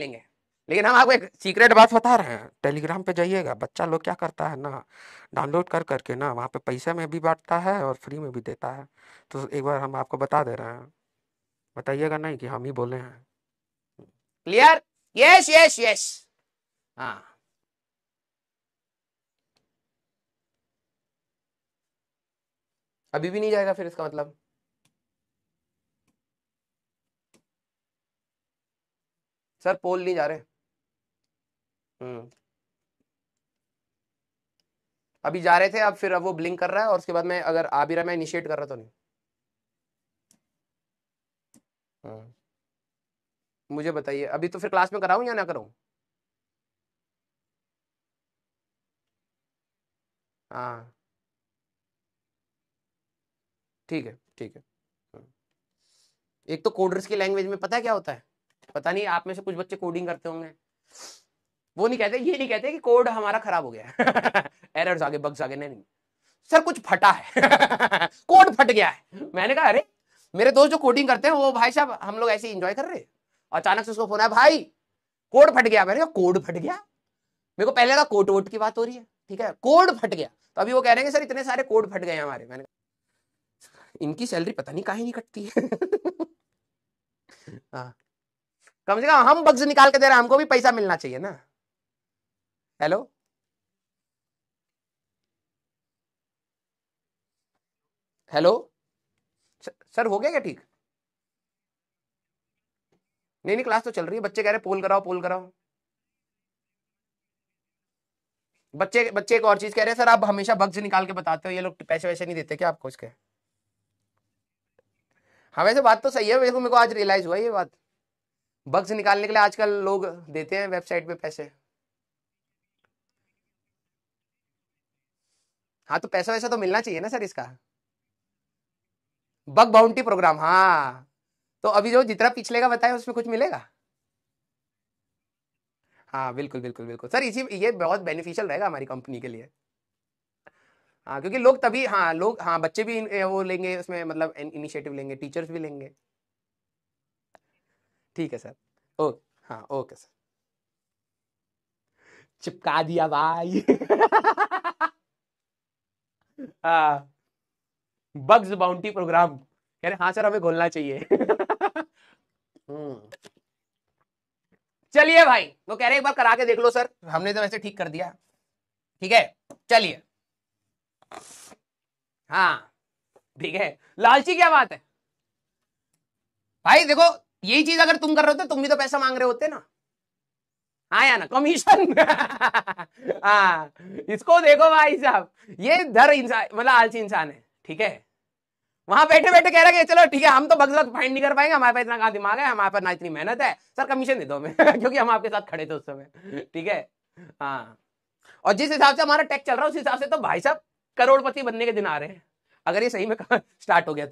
लेंगे लेकिन हम आपको एक सीक्रेट बात बता रहे हैं टेलीग्राम पे जाइएगा बच्चा लोग क्या करता है ना डाउनलोड कर करके ना वहाँ पे पैसे में भी बांटता है और फ्री में भी देता है तो एक बार हम आपको बता दे रहे हैं बताइएगा नहीं कि हम ही बोले हैं क्लियर यस यस यस हाँ अभी भी नहीं जाएगा फिर इसका मतलब सर पोल नहीं जा रहे हम्म। अभी जा रहे थे अब फिर अब वो ब्लिंक कर रहा है और उसके बाद में अगर आ भी रहा मैं इनिशिएट कर रहा तो नहीं हम्म। मुझे बताइए अभी तो फिर क्लास में कराऊं या ना कराऊं हाँ ठीक है ठीक है हम्म। एक तो कोडर्स की लैंग्वेज में पता है क्या होता है पता नहीं आप में से कुछ बच्चे कोडिंग करते होंगे वो नहीं कहते ये नहीं कहते कि कोड हमारा खराब हो गया एरर्स आगे बग्स आगे नहीं, सर कुछ फटा है कोड फट गया है मैंने कहा अरे मेरे दोस्त जो कोडिंग करते हैं वो भाई साहब हम लोग ऐसे इंजॉय कर रहे हैं अचानक से उसको फोन आया भाई कोड फट गया मैंने कहा कोड फट गया मेरे को पहले का कोट वोट की बात हो रही है ठीक है कोड फट गया तो अभी वो कह रहे हैं सर इतने सारे कोड फट गए हमारे मैंने कहा इनकी सैलरी पता नहीं काहे नहीं कटती है हाँ समझेगा हम बग्स निकाल के दे रहे हैं हमको भी पैसा मिलना चाहिए ना हेलो हेलो सर हो गया क्या ठीक नहीं नहीं क्लास तो चल रही है बच्चे कह रहे पोल कराओ पोल कराओ बच्चे बच्चे एक और चीज कह रहे हैं सर आप हमेशा बग्स निकाल के बताते हो ये लोग पैसे वैसे नहीं देते क्या आपको इसके हाँ वैसे बात तो सही है वैसे मेरे को आज रियलाइज हुआ ये बात बग्स निकालने के लिए आजकल लोग देते हैं वेबसाइट पे पैसे हाँ तो पैसा वैसा तो मिलना चाहिए ना सर इसका बग बाउंटी प्रोग्राम हाँ तो अभी जो जितना पिछले का बताया उसमें कुछ मिलेगा हाँ बिल्कुल बिल्कुल बिल्कुल सर इसी ये बहुत बेनिफिशियल रहेगा हमारी कंपनी के लिए हाँ क्योंकि लोग तभी हाँ लोग हाँ बच्चे भी वो लेंगे उसमें मतलब इनिशिएटिव लेंगे टीचर्स भी लेंगे ठीक है सर ओके हाँ ओके सर चिपका दिया भाई बग्स बाउंटी प्रोग्राम कह रहे हाँ सर हमें खोलना चाहिए हम्म। चलिए भाई वो कह रहे एक बार करा के देख लो सर हमने तो वैसे ठीक कर दिया ठीक है चलिए हाँ ठीक है लालची क्या बात है भाई देखो यही चीज अगर तुम कर रहे होते तो तुम भी तो पैसा मांग रहे होते ना आया हाँ ना कमीशन हाँ। इसको देखो भाई साहब ये धर इंसान मतलब आलसी इंसान है ठीक है वहां बैठे बैठे कह रहे हैं चलो ठीक है हम तो बग फाइंड नहीं कर पाएंगे हमारे पास इतना दिमाग है हमारे पास ना इतनी मेहनत है सर कमीशन दे दो हमें क्योंकि हम आपके साथ खड़े थे उस समय ठीक है हाँ और जिस हिसाब से हमारा टैक्स चल रहा है उस हिसाब से तो भाई साहब करोड़पति बनने के दिन आ रहे हैं अगर ये सही में स्टार्ट हो गया तो